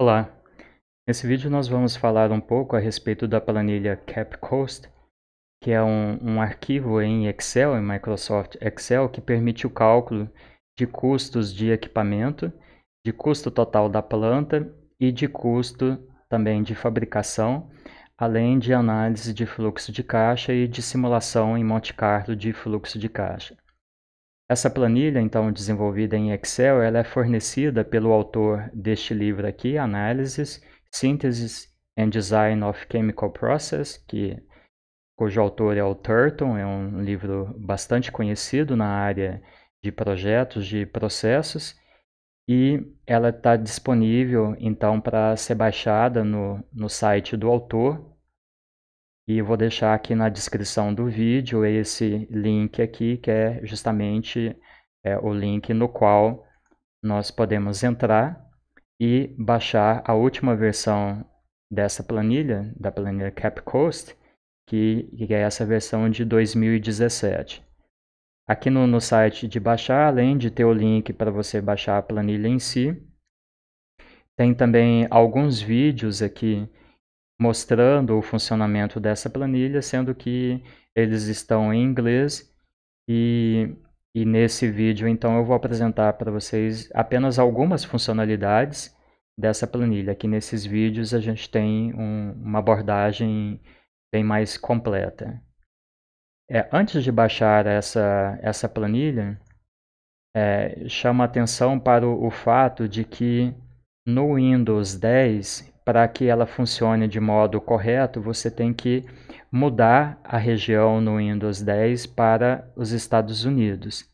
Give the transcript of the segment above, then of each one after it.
Olá! Nesse vídeo nós vamos falar um pouco a respeito da planilha CapCoast, que é um, um, arquivo em Excel, em Microsoft Excel, que permite o cálculo de custos de equipamento, de custo total da planta e de custo também de fabricação, além de análise de fluxo de caixa e de simulação em Monte Carlo de fluxo de caixa. Essa planilha, então desenvolvida em Excel, ela é fornecida pelo autor deste livro aqui, Analysis, Synthesis and Design of Chemical Process, que, cujo autor é o Turton, é um livro bastante conhecido na área de projetos de processos, e ela está disponível então para ser baixada no, no site do autor e eu vou deixar aqui na descrição do vídeo esse link aqui, que é justamente é, o link no qual nós podemos entrar e baixar a última versão dessa planilha, da planilha CapCoast, que, que é essa versão de 2017. Aqui no, no site de baixar, além de ter o link para você baixar a planilha em si, tem também alguns vídeos aqui mostrando o funcionamento dessa planilha, sendo que eles estão em inglês e, e nesse vídeo então eu vou apresentar para vocês apenas algumas funcionalidades dessa planilha. Que nesses vídeos a gente tem um, uma abordagem bem mais completa. É, antes de baixar essa, essa planilha, é, chama atenção para o, o fato de que no Windows 10 para que ela funcione de modo correto, você tem que mudar a região no Windows 10 para os Estados Unidos.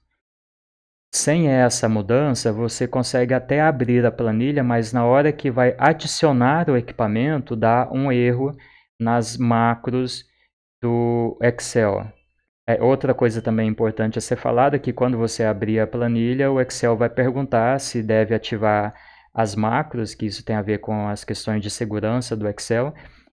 Sem essa mudança, você consegue até abrir a planilha, mas na hora que vai adicionar o equipamento, dá um erro nas macros do Excel. É, outra coisa também importante a ser falada é que quando você abrir a planilha, o Excel vai perguntar se deve ativar as macros, que isso tem a ver com as questões de segurança do Excel,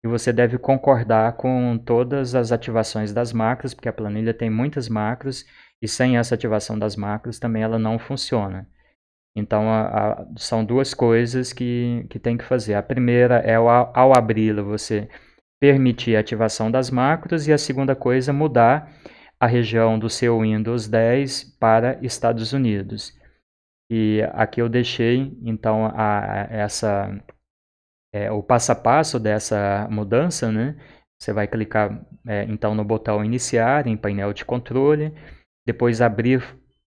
e você deve concordar com todas as ativações das macros, porque a planilha tem muitas macros, e sem essa ativação das macros também ela não funciona. Então, a, a, são duas coisas que, que tem que fazer. A primeira é, ao, ao abri-la, você permitir a ativação das macros, e a segunda coisa, mudar a região do seu Windows 10 para Estados Unidos. E aqui eu deixei então a, a essa é, o passo a passo dessa mudança, né? Você vai clicar é, então no botão iniciar em painel de controle, depois abrir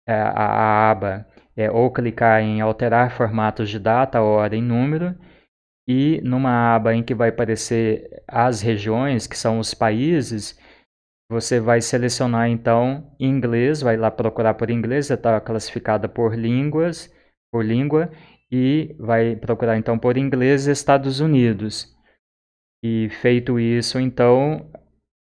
é, a, a, aba é, ou clicar em alterar formatos de data, hora e número e numa aba em que vai aparecer as regiões que são os países, você vai selecionar então inglês, vai lá procurar por inglês, está classificada por línguas, por língua, e vai procurar então por inglês Estados Unidos. E feito isso, então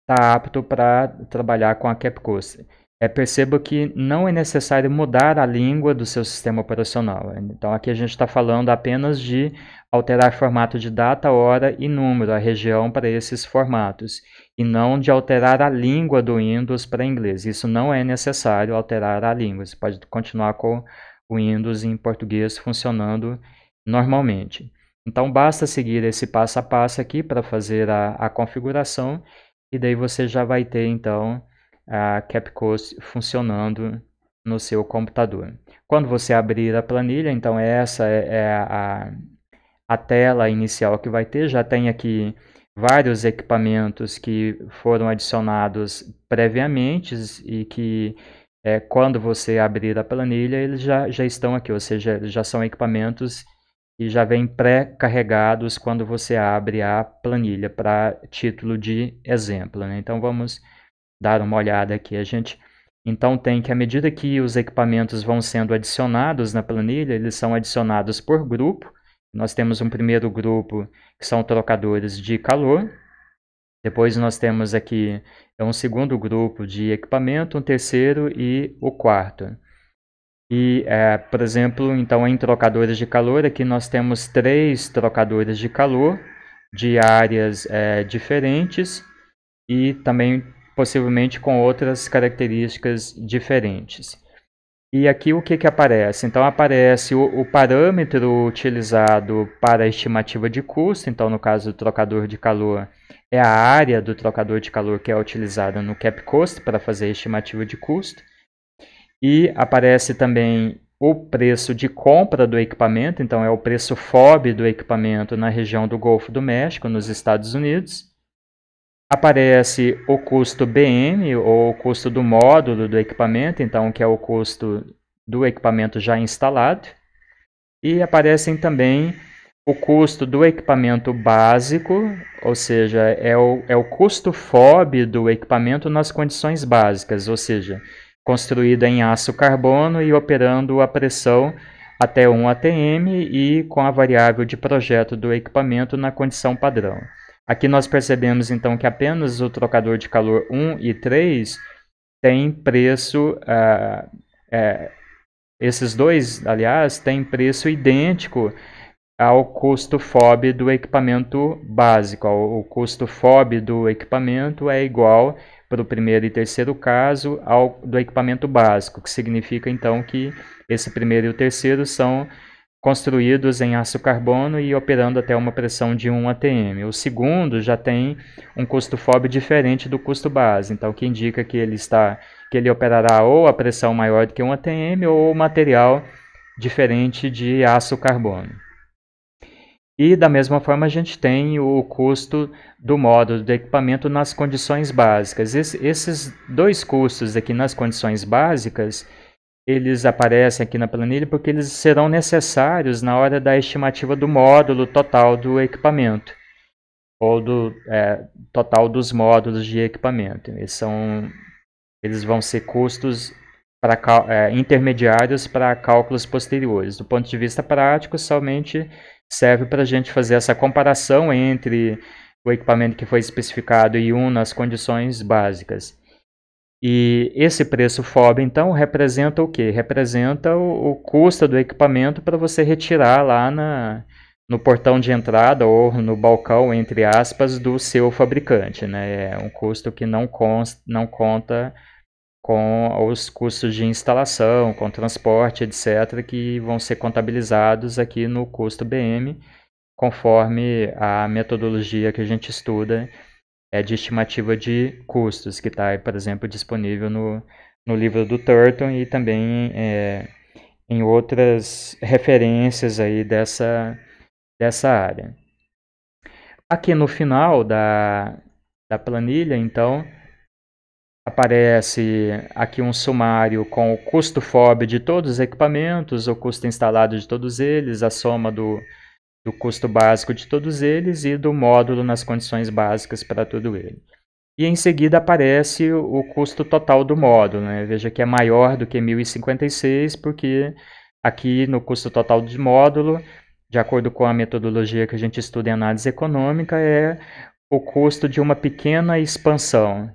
está apto para trabalhar com a CapCoast. É, perceba que não é necessário mudar a língua do seu sistema operacional. Então aqui a gente está falando apenas de alterar formato de data, hora e número, a região para esses formatos e não de alterar a língua do Windows para inglês. Isso não é necessário alterar a língua. Você pode continuar com o Windows em português funcionando normalmente. Então basta seguir esse passo a passo aqui para fazer a, a, configuração e daí você já vai ter então a Capcoast funcionando no seu computador. Quando você abrir a planilha, então essa é, é a, a tela inicial que vai ter, já tem aqui vários equipamentos que foram adicionados previamente e que é, quando você abrir a planilha eles já, já estão aqui, ou seja, já são equipamentos e já vêm pré-carregados quando você abre a planilha para título de exemplo. Né? Então vamos dar uma olhada aqui. A gente então tem que à medida que os equipamentos vão sendo adicionados na planilha, eles são adicionados por grupo nós temos um primeiro grupo que são trocadores de calor. Depois nós temos aqui é um segundo grupo de equipamento, um terceiro e o quarto. E, é, por exemplo, então em trocadores de calor, aqui nós temos três trocadores de calor de áreas é, diferentes e também possivelmente com outras características diferentes. E aqui o que, que aparece? Então aparece o, o, parâmetro utilizado para a estimativa de custo, então no caso do trocador de calor é a área do trocador de calor que é utilizada no cap cost para fazer a estimativa de custo. E aparece também o preço de compra do equipamento, então é o preço FOB do equipamento na região do Golfo do México, nos Estados Unidos aparece o custo BM ou o custo do módulo do equipamento, então que é o custo do equipamento já instalado, e aparecem também o custo do equipamento básico, ou seja, é o, é o custo FOB do equipamento nas condições básicas, ou seja, construída em aço carbono e operando a pressão até 1 ATM e com a variável de projeto do equipamento na condição padrão. Aqui nós percebemos então que apenas o trocador de calor 1 e 3 tem preço, uh, é, esses dois, aliás, têm preço idêntico ao custo FOB do equipamento básico. O custo FOB do equipamento é igual para o primeiro e terceiro caso ao do equipamento básico, que significa então que esse primeiro e o terceiro são construídos em aço carbono e operando até uma pressão de 1 atm. O segundo já tem um custo FOB diferente do custo base, então que indica que ele está que ele operará ou a pressão maior do que 1 atm ou material diferente de aço carbono. E da mesma forma a gente tem o custo do módulo do equipamento nas condições básicas. esses dois custos aqui nas condições básicas eles aparecem aqui na planilha porque eles serão necessários na hora da estimativa do módulo total do equipamento ou do é, total dos módulos de equipamento. Eles são, eles vão ser custos é, intermediários para cálculos posteriores. Do ponto de vista prático, somente serve para a gente fazer essa comparação entre o equipamento que foi especificado e um nas condições básicas. E esse preço FOB, então, representa o que? Representa o, o, custo do equipamento para você retirar lá na, no portão de entrada ou no balcão, entre aspas, do seu fabricante. Né? É um custo que não, const não conta com os custos de instalação, com transporte, etc., que vão ser contabilizados aqui no custo BM, conforme a metodologia que a gente estuda é de estimativa de custos, que está, por exemplo, disponível no, no livro do Turton e também é, em outras referências aí dessa, dessa área. Aqui no final da, da planilha, então, aparece aqui um sumário com o custo FOB de todos os equipamentos, o custo instalado de todos eles, a soma do, do custo básico de todos eles e do módulo nas condições básicas para todo ele. E em seguida aparece o custo total do módulo. Né? Veja que é maior do que 1056, porque aqui no custo total de módulo, de acordo com a metodologia que a gente estuda em análise econômica, é o custo de uma pequena expansão.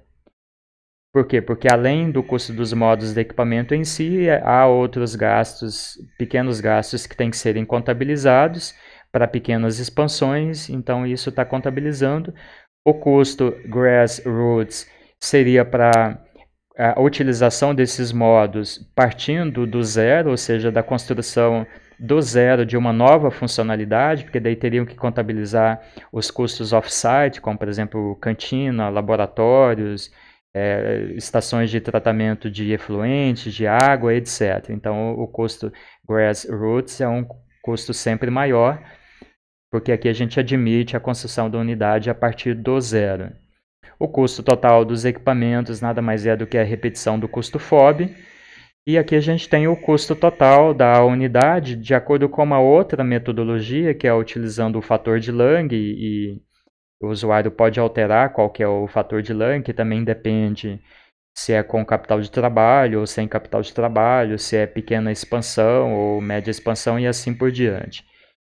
Por quê? Porque além do custo dos módulos de equipamento em si, há outros gastos, pequenos gastos que têm que serem contabilizados para pequenas expansões, então isso está contabilizando. O custo grassroots seria para a utilização desses modos partindo do zero, ou seja, da construção do zero de uma nova funcionalidade, porque daí teriam que contabilizar os custos off-site, como por exemplo cantina, laboratórios, é, estações de tratamento de efluentes, de água, etc. Então o custo grassroots é um custo sempre maior porque aqui a gente admite a construção da unidade a partir do zero. O custo total dos equipamentos nada mais é do que a repetição do custo FOB, e aqui a gente tem o custo total da unidade de acordo com uma outra metodologia, que é utilizando o fator de Lang, e o usuário pode alterar qual que é o fator de Lang, que também depende se é com capital de trabalho ou sem capital de trabalho, se é pequena expansão ou média expansão e assim por diante.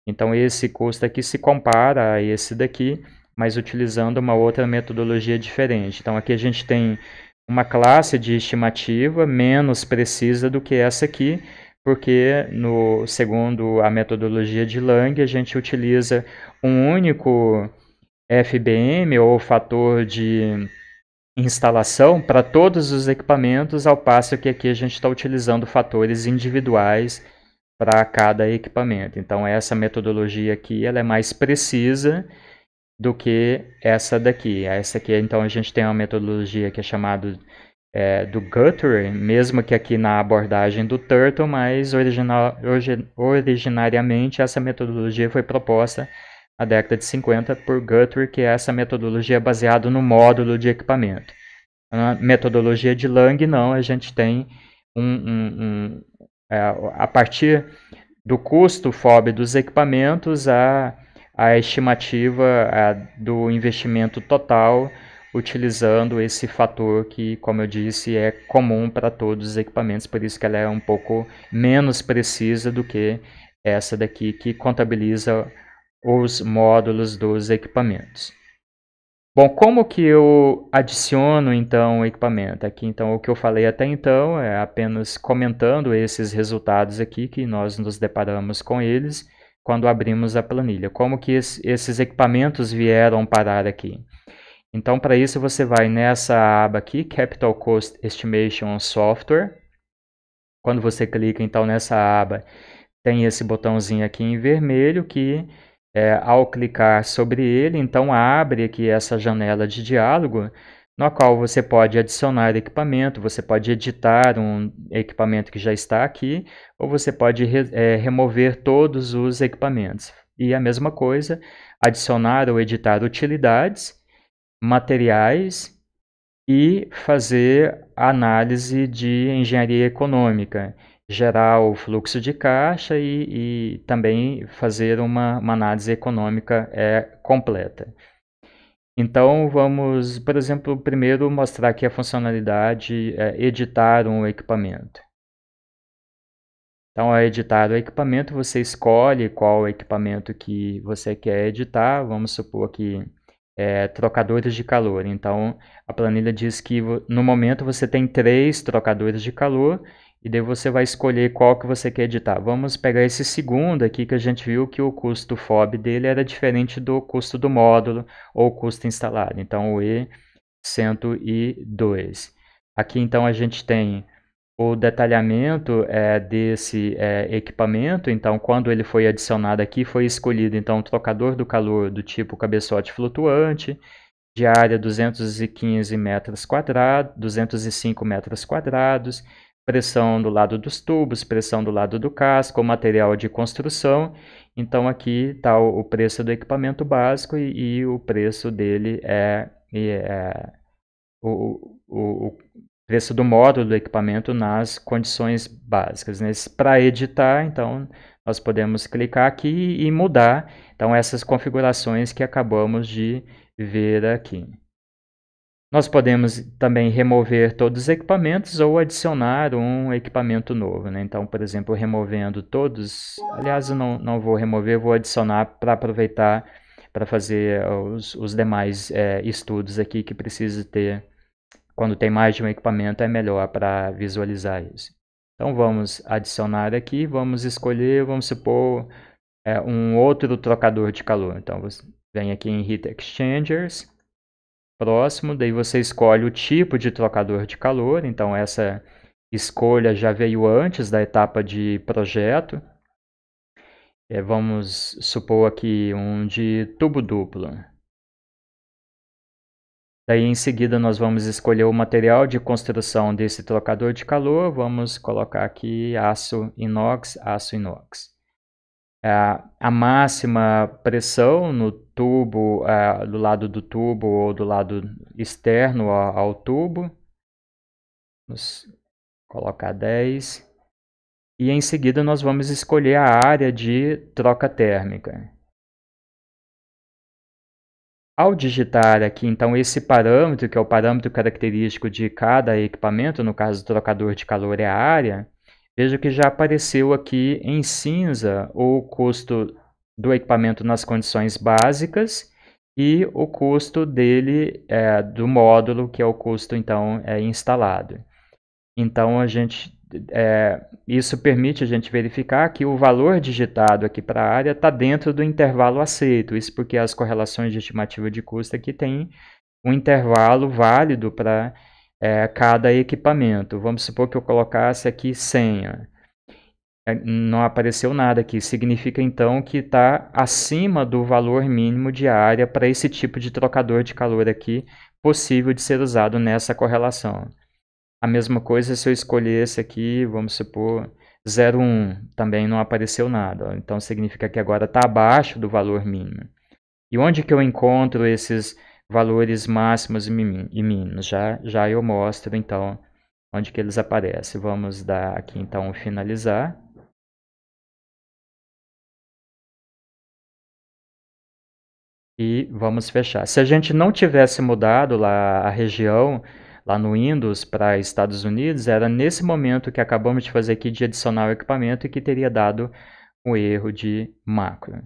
Então esse custo aqui se compara a esse daqui, mas utilizando uma outra metodologia diferente. Então aqui a gente tem uma classe de estimativa menos precisa do que essa aqui, porque no segundo a metodologia de Lang a gente utiliza um único FBM ou fator de instalação para todos os equipamentos, ao passo que aqui a gente está utilizando fatores individuais para cada equipamento. Então essa metodologia aqui ela é mais precisa do que essa daqui. Essa aqui então a gente tem uma metodologia que é chamada é, do Guthrie, mesmo que aqui na abordagem do Turtle, mas original, originariamente essa metodologia foi proposta na década de 50 por Guthrie, que é essa metodologia baseada no módulo de equipamento. Na metodologia de Lang, não, a gente tem um, um, é, a partir do custo FOB dos equipamentos, a, a estimativa a, do investimento total, utilizando esse fator que, como eu disse, é comum para todos os equipamentos, por isso que ela é um pouco menos precisa do que essa daqui que contabiliza os módulos dos equipamentos. Bom, como que eu adiciono então o equipamento? Aqui então o que eu falei até então é apenas comentando esses resultados aqui que nós nos deparamos com eles quando abrimos a planilha. Como que esses equipamentos vieram parar aqui? Então para isso você vai nessa aba aqui, Capital Cost Estimation Software. Quando você clica então nessa aba, tem esse botãozinho aqui em vermelho que é, ao clicar sobre ele, então abre aqui essa janela de diálogo, na qual você pode adicionar equipamento, você pode editar um equipamento que já está aqui, ou você pode re, é, remover todos os equipamentos. E a mesma coisa, adicionar ou editar utilidades, materiais e fazer análise de engenharia econômica gerar o fluxo de caixa e, e também fazer uma, uma, análise econômica é, completa. Então, vamos, por exemplo, primeiro mostrar aqui a funcionalidade é, editar um equipamento. Então, ao editar o equipamento, você escolhe qual equipamento que você quer editar. Vamos supor que é, trocadores de calor. Então, a planilha diz que no momento você tem três trocadores de calor e daí você vai escolher qual que você quer editar. Vamos pegar esse segundo aqui que a gente viu que o custo FOB dele era diferente do custo do módulo ou custo instalado. Então o E102. Aqui então a gente tem o detalhamento é, desse é, equipamento, então quando ele foi adicionado aqui foi escolhido então o trocador do calor do tipo cabeçote flutuante, de área 215 metros quadrados, 205 metros quadrados, pressão do lado dos tubos, pressão do lado do casco, material de construção. Então aqui está o, preço do equipamento básico e, e o preço dele é, é o, o, o, preço do módulo do equipamento nas condições básicas. Né? Para editar, então nós podemos clicar aqui e mudar então essas configurações que acabamos de ver aqui. Nós podemos também remover todos os equipamentos ou adicionar um equipamento novo. Né? Então, por exemplo, removendo todos... Aliás, eu não, não vou remover, vou adicionar para aproveitar para fazer os, os demais é, estudos aqui que precisa ter. Quando tem mais de um equipamento, é melhor para visualizar isso. Então, vamos adicionar aqui, vamos escolher, vamos supor, é, um outro trocador de calor. Então, vem aqui em Heat Exchangers próximo, daí você escolhe o tipo de trocador de calor, então essa escolha já veio antes da etapa de projeto. É, vamos supor aqui um de tubo duplo. Daí em seguida nós vamos escolher o material de construção desse trocador de calor, vamos colocar aqui aço inox, aço inox. É, a máxima pressão no tubo, é, do lado do tubo ou do lado externo ao, tubo. Vamos colocar 10. E em seguida nós vamos escolher a área de troca térmica. Ao digitar aqui, então, esse parâmetro, que é o parâmetro característico de cada equipamento, no caso do trocador de calor é a área, Veja que já apareceu aqui em cinza o custo do equipamento nas condições básicas e o custo dele é, do módulo, que é o custo então é, instalado. Então a gente é, isso permite a gente verificar que o valor digitado aqui para a área está dentro do intervalo aceito, isso porque as correlações de estimativa de custo aqui têm um intervalo válido para é, cada equipamento. Vamos supor que eu colocasse aqui senha. É, não apareceu nada aqui. Significa então que está acima do valor mínimo de área para esse tipo de trocador de calor aqui, possível de ser usado nessa correlação. A mesma coisa se eu escolhesse aqui, vamos supor, 0,1, também não apareceu nada. Então significa que agora está abaixo do valor mínimo. E onde que eu encontro esses valores máximos e mínimos. Já, já eu mostro então onde que eles aparecem. Vamos dar aqui então finalizar. E vamos fechar. Se a gente não tivesse mudado lá a região, lá no Windows para Estados Unidos, era nesse momento que acabamos de fazer aqui de adicionar o equipamento e que teria dado um erro de macro.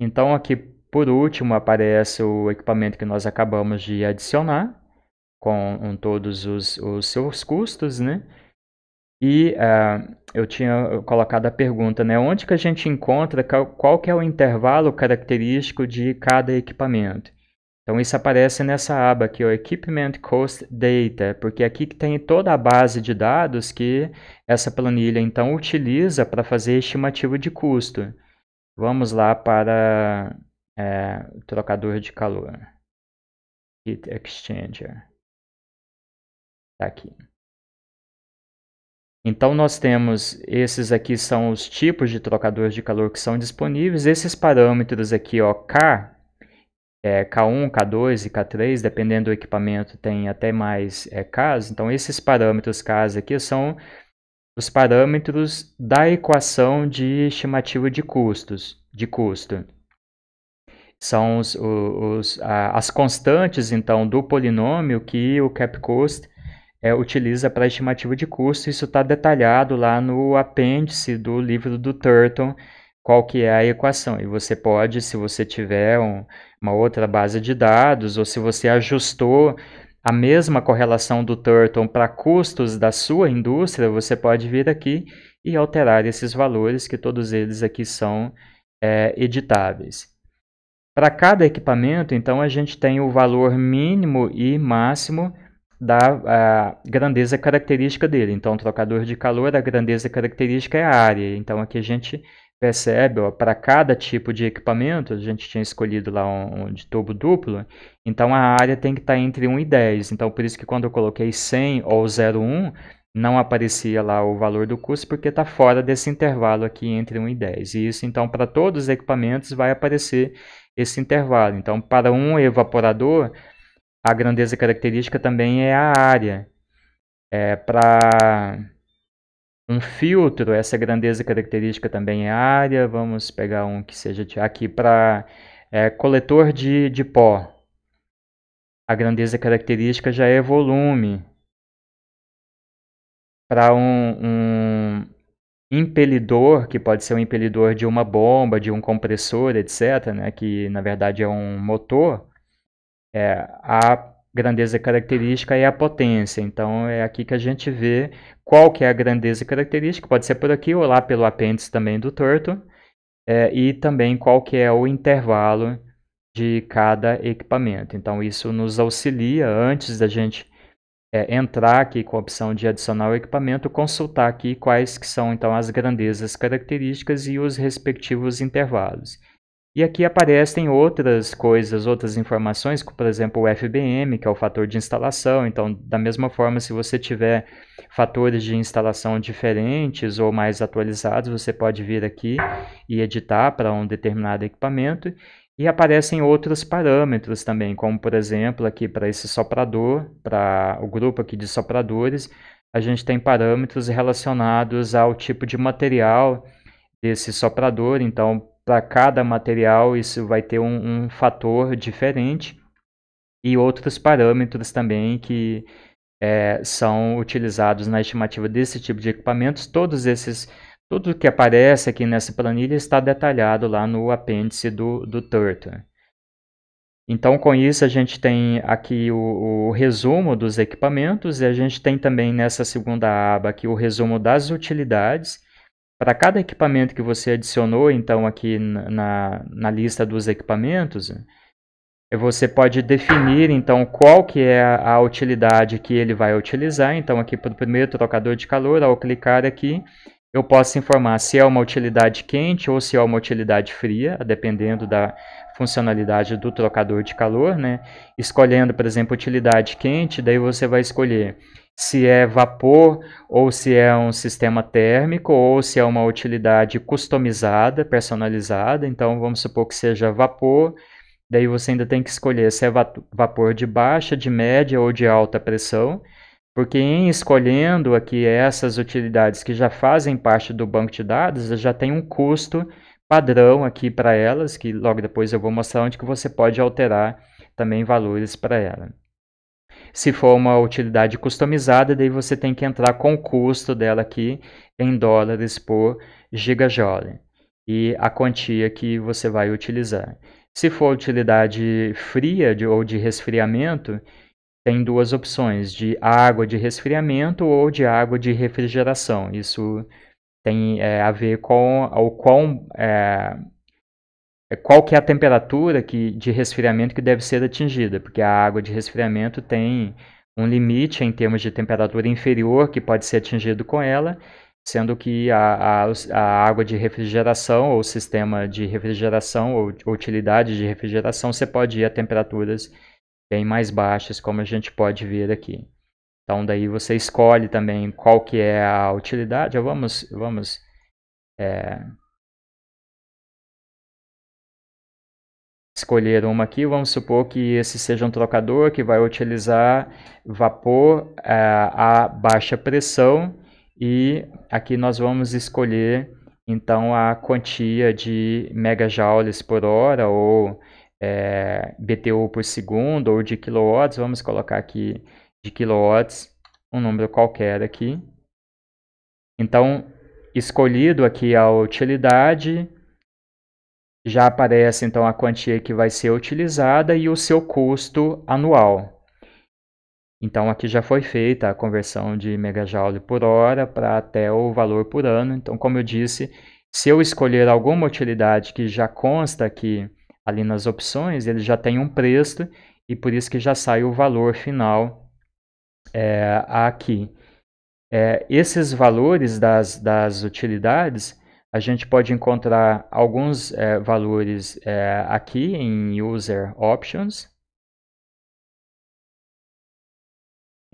Então aqui por último, aparece o equipamento que nós acabamos de adicionar, com, todos os, os, seus custos, né? E uh, eu tinha colocado a pergunta, né? Onde que a gente encontra, qual, qual que é o intervalo característico de cada equipamento? Então, isso aparece nessa aba aqui, o Equipment Cost Data, porque aqui que tem toda a base de dados que essa planilha, então, utiliza para fazer estimativa de custo. Vamos lá para é, trocador de calor. Heat exchanger. Tá aqui. Então nós temos esses aqui são os tipos de trocadores de calor que são disponíveis. Esses parâmetros aqui, ó, K, é, K1, K2 e K3, dependendo do equipamento tem até mais é, Ks. Então esses parâmetros Ks aqui são os parâmetros da equação de estimativa de custos, de custo são os, os, as constantes então do polinômio que o CapCost é, utiliza para estimativa de custo. Isso está detalhado lá no apêndice do livro do Turton, qual que é a equação. E você pode, se você tiver um, uma outra base de dados ou se você ajustou a mesma correlação do Turton para custos da sua indústria, você pode vir aqui e alterar esses valores, que todos eles aqui são é, editáveis. Para cada equipamento, então, a gente tem o valor mínimo e máximo da grandeza característica dele. Então, trocador de calor, a grandeza característica é a área. Então, aqui a gente percebe, para cada tipo de equipamento, a gente tinha escolhido lá um, um de tubo duplo, então a área tem que estar tá entre 1 e 10. Então, por isso que quando eu coloquei 100 ou 01, não aparecia lá o valor do custo, porque está fora desse intervalo aqui entre 1 e 10. E isso, então, para todos os equipamentos vai aparecer esse intervalo. Então, para um evaporador, a grandeza característica também é a área. É, para um filtro, essa grandeza característica também é a área. Vamos pegar um que seja aqui para é, coletor de, de pó. A grandeza característica já é volume. Para um, um, impelidor, que pode ser um impelidor de uma bomba, de um compressor, etc., né, que na verdade é um motor, é, a grandeza característica é a potência. Então é aqui que a gente vê qual que é a grandeza característica, pode ser por aqui ou lá pelo apêndice também do torto, é, e também qual que é o intervalo de cada equipamento. Então isso nos auxilia antes da gente é, entrar aqui com a opção de adicionar o equipamento, consultar aqui quais que são então as grandezas características e os respectivos intervalos. E aqui aparecem outras coisas, outras informações, como por exemplo o FBM, que é o fator de instalação. Então, da mesma forma, se você tiver fatores de instalação diferentes ou mais atualizados, você pode vir aqui e editar para um determinado equipamento. E aparecem outros parâmetros também, como por exemplo, aqui para esse soprador, para o grupo aqui de sopradores, a gente tem parâmetros relacionados ao tipo de material desse soprador. Então, para cada material, isso vai ter um, um, fator diferente e outros parâmetros também que é, são utilizados na estimativa desse tipo de equipamentos. Todos esses parâmetros tudo que aparece aqui nessa planilha está detalhado lá no apêndice do, do Turtle. Então, com isso, a gente tem aqui o, o, resumo dos equipamentos e a gente tem também nessa segunda aba aqui o resumo das utilidades. Para cada equipamento que você adicionou, então, aqui na, na lista dos equipamentos, eh, você pode definir, então, qual que é a, a utilidade que ele vai utilizar. Então, aqui para o primeiro trocador de calor, ao clicar aqui, eu posso informar se é uma utilidade quente ou se é uma utilidade fria, dependendo da funcionalidade do trocador de calor, né? Escolhendo, por exemplo, utilidade quente, daí você vai escolher se é vapor ou se é um sistema térmico ou se é uma utilidade customizada, personalizada. Então, vamos supor que seja vapor, daí você ainda tem que escolher se é vapor de baixa, de média ou de alta pressão. Porque em escolhendo aqui essas utilidades que já fazem parte do banco de dados, já tem um custo padrão aqui para elas, que logo depois eu vou mostrar onde que você pode alterar também valores para ela. Se for uma utilidade customizada, daí você tem que entrar com o custo dela aqui em dólares por gigajoule e a quantia que você vai utilizar. Se for utilidade fria de, ou de resfriamento, tem duas opções, de água de resfriamento ou de água de refrigeração. Isso tem é, a ver com o quão, é, qual que é a temperatura que, de resfriamento que deve ser atingida, porque a água de resfriamento tem um limite em termos de temperatura inferior que pode ser atingido com ela, sendo que a, a, a água de refrigeração ou sistema de refrigeração ou utilidade de refrigeração você pode ir a temperaturas bem mais baixas, como a gente pode ver aqui. Então daí você escolhe também qual que é a utilidade. Vamos, vamos é, escolher uma aqui. Vamos supor que esse seja um trocador que vai utilizar vapor é, a baixa pressão e aqui nós vamos escolher então a quantia de megajoules por hora ou é, BTU por segundo ou de kilowatts, vamos colocar aqui de kilowatts, um número qualquer aqui. Então, escolhido aqui a utilidade, já aparece então a quantia que vai ser utilizada e o seu custo anual. Então aqui já foi feita a conversão de megajoule por hora para até o valor por ano. Então, como eu disse, se eu escolher alguma utilidade que já consta aqui ali nas opções, ele já tem um preço e por isso que já sai o valor final é, aqui. É, esses valores das, das utilidades, a gente pode encontrar alguns é, valores é, aqui em User Options.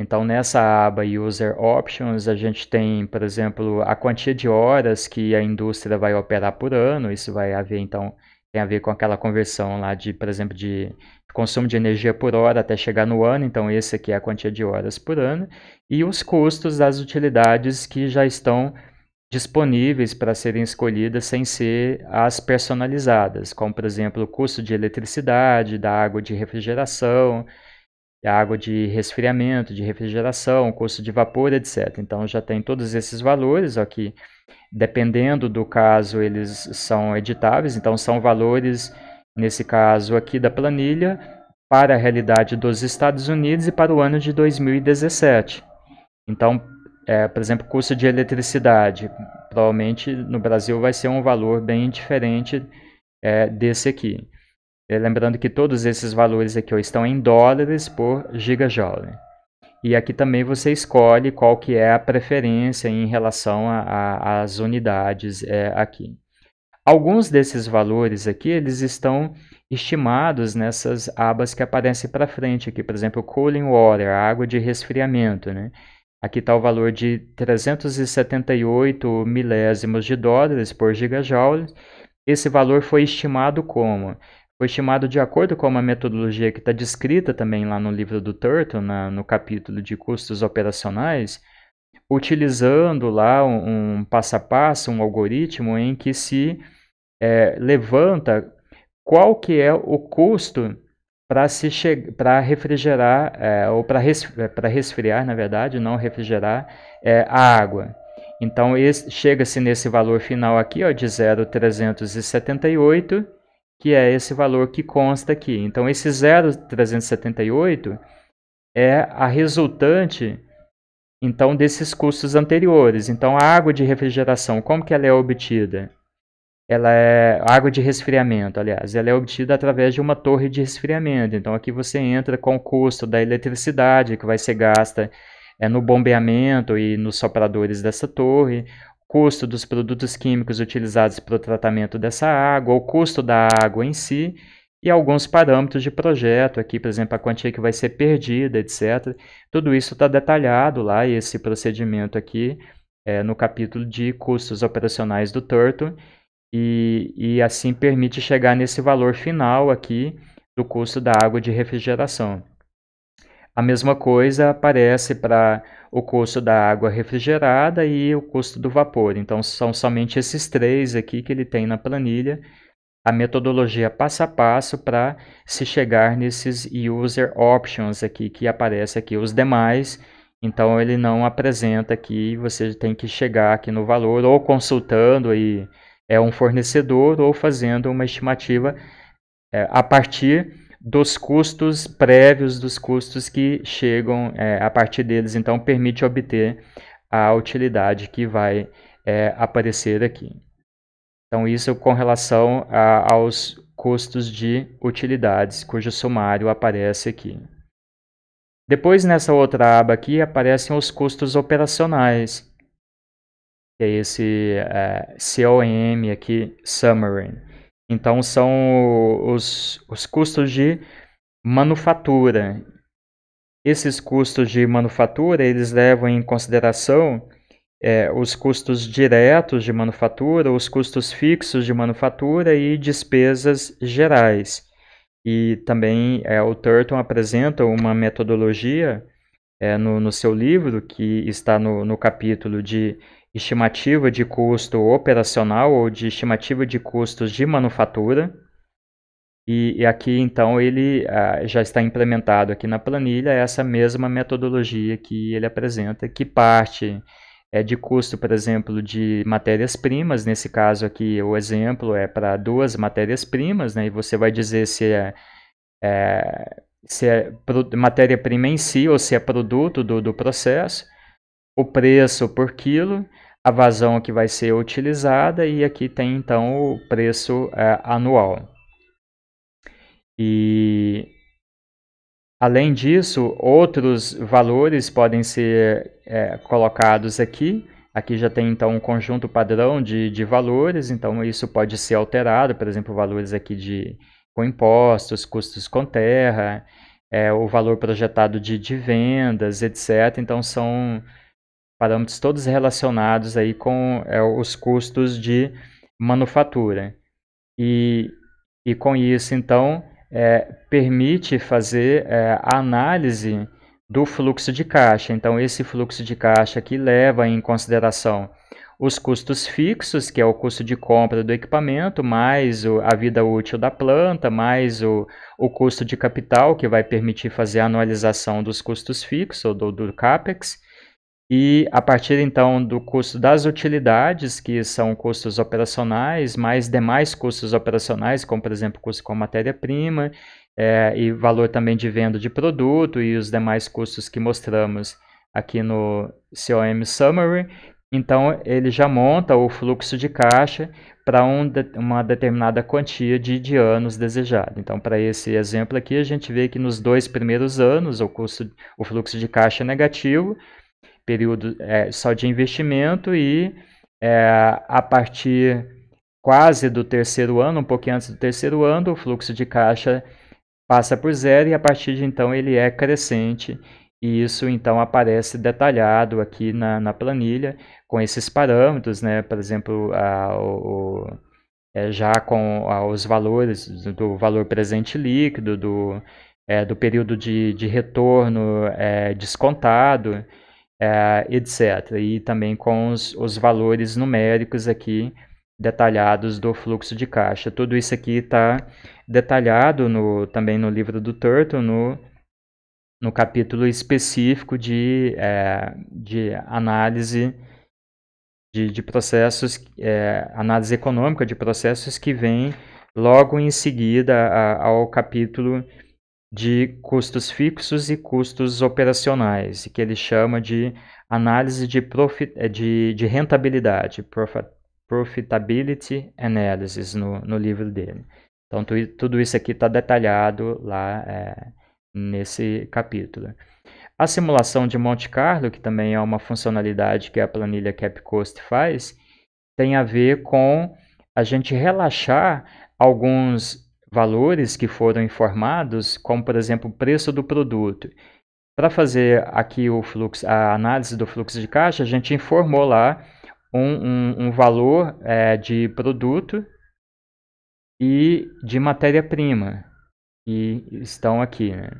Então, nessa aba User Options, a gente tem, por exemplo, a quantia de horas que a indústria vai operar por ano. Isso vai haver, então, tem a ver com aquela conversão lá de, por exemplo, de consumo de energia por hora até chegar no ano, então esse aqui é a quantia de horas por ano, e os custos das utilidades que já estão disponíveis para serem escolhidas sem ser as personalizadas, como por exemplo o custo de eletricidade, da água de refrigeração, da água de resfriamento, de refrigeração, custo de vapor, etc. Então já tem todos esses valores aqui. Dependendo do caso, eles são editáveis, então são valores, nesse caso aqui da planilha, para a realidade dos Estados Unidos e para o ano de 2017. Então, é, por exemplo, custo de eletricidade, provavelmente no Brasil vai ser um valor bem diferente é, desse aqui. É, lembrando que todos esses valores aqui estão em dólares por gigajoule. E aqui também você escolhe qual que é a preferência em relação às unidades é, aqui. Alguns desses valores aqui, eles estão estimados nessas abas que aparecem para frente aqui. Por exemplo, cooling water, água de resfriamento, né? Aqui está o valor de 378 milésimos de dólares por gigajoule. Esse valor foi estimado como foi estimado de acordo com uma metodologia que está descrita também lá no livro do Turtle, na, no capítulo de custos operacionais, utilizando lá um, um, passo a passo, um algoritmo em que se é, levanta qual que é o custo para se para refrigerar é, ou para res é, resfriar, na verdade, não refrigerar é, a água. Então chega-se nesse valor final aqui ó, de 0,378 que é esse valor que consta aqui. Então, esse 0,378 é a resultante então desses custos anteriores. Então, a água de refrigeração, como que ela é obtida? Ela é água de resfriamento, aliás, ela é obtida através de uma torre de resfriamento. Então, aqui você entra com o custo da eletricidade que vai ser gasta é, no bombeamento e nos sopradores dessa torre, custo dos produtos químicos utilizados para o tratamento dessa água, o custo da água em si e alguns parâmetros de projeto aqui, por exemplo, a quantia que vai ser perdida, etc. Tudo isso está detalhado lá, esse procedimento aqui, é, no capítulo de custos operacionais do Turtle, e, e assim permite chegar nesse valor final aqui do custo da água de refrigeração. A mesma coisa aparece para o custo da água refrigerada e o custo do vapor. Então, são somente esses três aqui que ele tem na planilha, a metodologia passo a passo para se chegar nesses user options aqui que aparece aqui os demais. Então, ele não apresenta aqui, você tem que chegar aqui no valor ou consultando aí é um fornecedor ou fazendo uma estimativa é, a partir dos custos prévios, dos custos que chegam é, a partir deles. Então, permite obter a utilidade que vai é, aparecer aqui. Então, isso com relação a, aos custos de utilidades, cujo sumário aparece aqui. Depois, nessa outra aba aqui, aparecem os custos operacionais, que é esse é, COM aqui, Summary. Então são os, os custos de manufatura. Esses custos de manufatura eles levam em consideração é, os custos diretos de manufatura, os custos fixos de manufatura e despesas gerais. E também é, o Turton apresenta uma metodologia é, no, no, seu livro, que está no, no capítulo de estimativa de custo operacional ou de estimativa de custos de manufatura. E, e aqui então ele ah, já está implementado aqui na planilha essa mesma metodologia que ele apresenta, que parte é de custo, por exemplo, de matérias-primas. Nesse caso aqui, o exemplo é para duas matérias-primas, né? E você vai dizer se é, é se é matéria-prima em si ou se é produto do, do processo, o preço por quilo a vazão que vai ser utilizada e aqui tem então o preço é, anual. E além disso, outros valores podem ser é, colocados aqui. Aqui já tem então um conjunto padrão de, de valores, então isso pode ser alterado, por exemplo, valores aqui de com impostos, custos com terra, é, o valor projetado de, de vendas, etc. Então são parâmetros todos relacionados aí com é, os custos de manufatura. E, e com isso, então, é, permite fazer é, a análise do fluxo de caixa. Então, esse fluxo de caixa que leva em consideração os custos fixos, que é o custo de compra do equipamento, mais o, a vida útil da planta, mais o, o custo de capital, que vai permitir fazer a anualização dos custos fixos, ou do, do CAPEX, e a partir então do custo das utilidades, que são custos operacionais, mais demais custos operacionais, como por exemplo custo com matéria-prima, é, e valor também de venda de produto e os demais custos que mostramos aqui no COM Summary, então ele já monta o fluxo de caixa para um, uma determinada quantia de, de anos desejada. Então, para esse exemplo aqui, a gente vê que nos dois primeiros anos o, custo, o fluxo de caixa é negativo período é, só de investimento e é, a partir quase do terceiro ano, um pouquinho antes do terceiro ano, o fluxo de caixa passa por zero e a partir de então ele é crescente. E isso então aparece detalhado aqui na, na planilha com esses parâmetros, né? Por exemplo, a, o, é, já com a, os valores do valor presente líquido, do, é, do período de, de retorno é, descontado, é, eh, etc. E também com os, os valores numéricos aqui detalhados do fluxo de caixa. Tudo isso aqui está detalhado no, também no livro do Turtle, no, no capítulo específico de, é, de análise de, de processos, é, análise econômica de processos que vem logo em seguida a, ao capítulo de custos fixos e custos operacionais, que ele chama de análise de, profit, eh, de, de rentabilidade, profit, Profitability Analysis, no, no livro dele. Então, tu, tudo isso aqui está detalhado lá é, nesse capítulo. A simulação de Monte Carlo, que também é uma funcionalidade que a planilha CapCost faz, tem a ver com a gente relaxar alguns valores que foram informados, como por exemplo o preço do produto. Para fazer aqui o fluxo, a análise do fluxo de caixa, a gente informou lá um, um, um valor é, de produto e de matéria-prima que estão aqui. Né?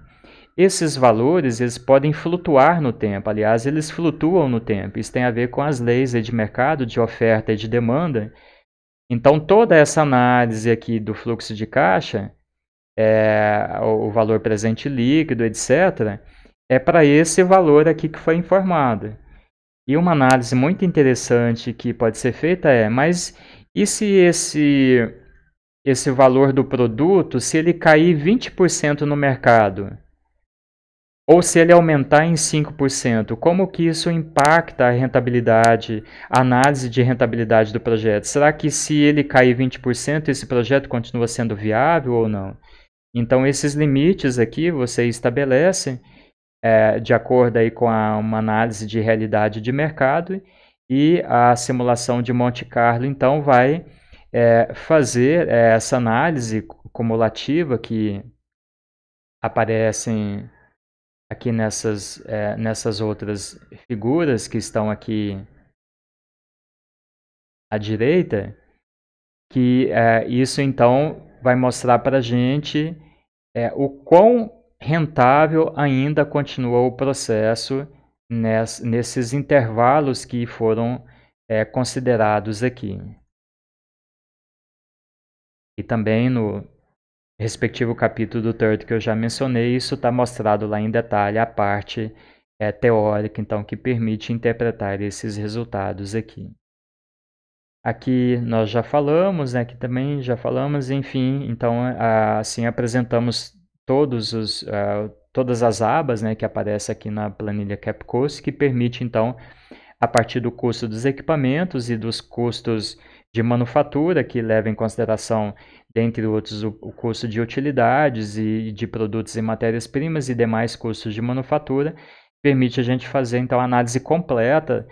Esses valores eles podem flutuar no tempo, aliás, eles flutuam no tempo. Isso tem a ver com as leis de mercado, de oferta e de demanda, então, toda essa análise aqui do fluxo de caixa, é, o valor presente líquido, etc., é para esse valor aqui que foi informado. E uma análise muito interessante que pode ser feita é, mas e se esse, esse valor do produto, se ele cair 20% no mercado? Ou se ele aumentar em 5%, como que isso impacta a rentabilidade, a análise de rentabilidade do projeto? Será que se ele cair 20%, esse projeto continua sendo viável ou não? Então, esses limites aqui você estabelece é, de acordo aí com a, uma análise de realidade de mercado e a simulação de Monte Carlo, então, vai é, fazer é, essa análise cumulativa que aparecem aqui nessas, é, nessas outras figuras que estão aqui à direita, que é, isso então vai mostrar para a gente é, o quão rentável ainda continua o processo ness, nesses intervalos que foram é, considerados aqui. E também no, respectivo capítulo do Third que eu já mencionei, isso está mostrado lá em detalhe a parte é, teórica, então, que permite interpretar esses resultados aqui. Aqui nós já falamos, né, aqui também já falamos, enfim, então assim apresentamos todos os, uh, todas as abas né, que aparecem aqui na planilha CapCost, que permite então, a partir do custo dos equipamentos e dos custos de manufatura, que leva em consideração dentre outros o, o custo de utilidades e, de produtos e matérias-primas e demais custos de manufatura, permite a gente fazer então a análise completa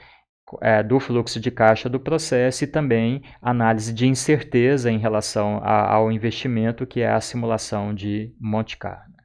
é, do fluxo de caixa do processo e também análise de incerteza em relação a, ao investimento, que é a simulação de Monte Carlo.